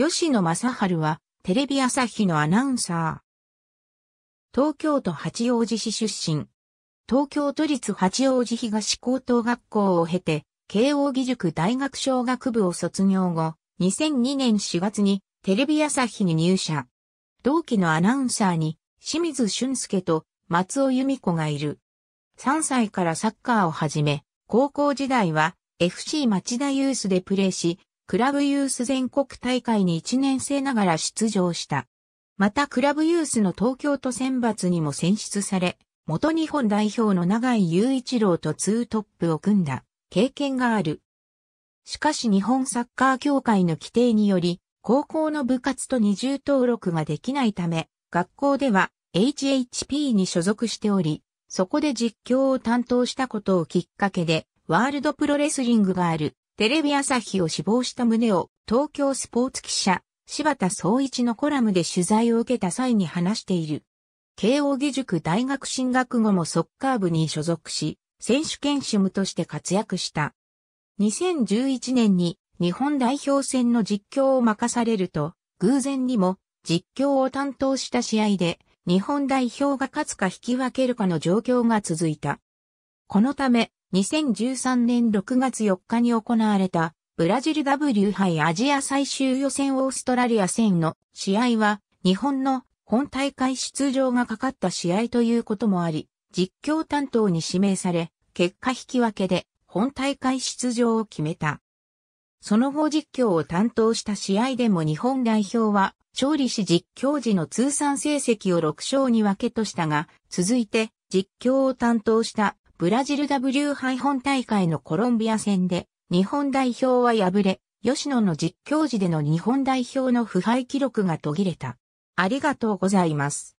吉野正春は、テレビ朝日のアナウンサー。東京都八王子市出身。東京都立八王子東高等学校を経て、慶応義塾大学小学部を卒業後、2002年4月にテレビ朝日に入社。同期のアナウンサーに、清水俊介と松尾由美子がいる。3歳からサッカーを始め、高校時代は FC 町田ユースでプレーし、クラブユース全国大会に1年生ながら出場した。またクラブユースの東京都選抜にも選出され、元日本代表の永井雄一郎とツートップを組んだ経験がある。しかし日本サッカー協会の規定により、高校の部活と二重登録ができないため、学校では HHP に所属しており、そこで実況を担当したことをきっかけで、ワールドプロレスリングがあるテレビ朝日を死亡した旨を東京スポーツ記者、柴田総一のコラムで取材を受けた際に話している。慶応義塾大学進学後もソッカー部に所属し、選手権主務として活躍した。2011年に日本代表戦の実況を任されると、偶然にも実況を担当した試合で、日本代表が勝つか引き分けるかの状況が続いた。このため、2013年6月4日に行われたブラジル W 杯アジア最終予選オーストラリア戦の試合は日本の本大会出場がかかった試合ということもあり、実況担当に指名され、結果引き分けで本大会出場を決めた。その後実況を担当した試合でも日本代表は勝利し実況時の通算成績を6勝に分けとしたが、続いて実況を担当したブラジル W 杯本大会のコロンビア戦で、日本代表は敗れ、吉野の実況時での日本代表の腐敗記録が途切れた。ありがとうございます。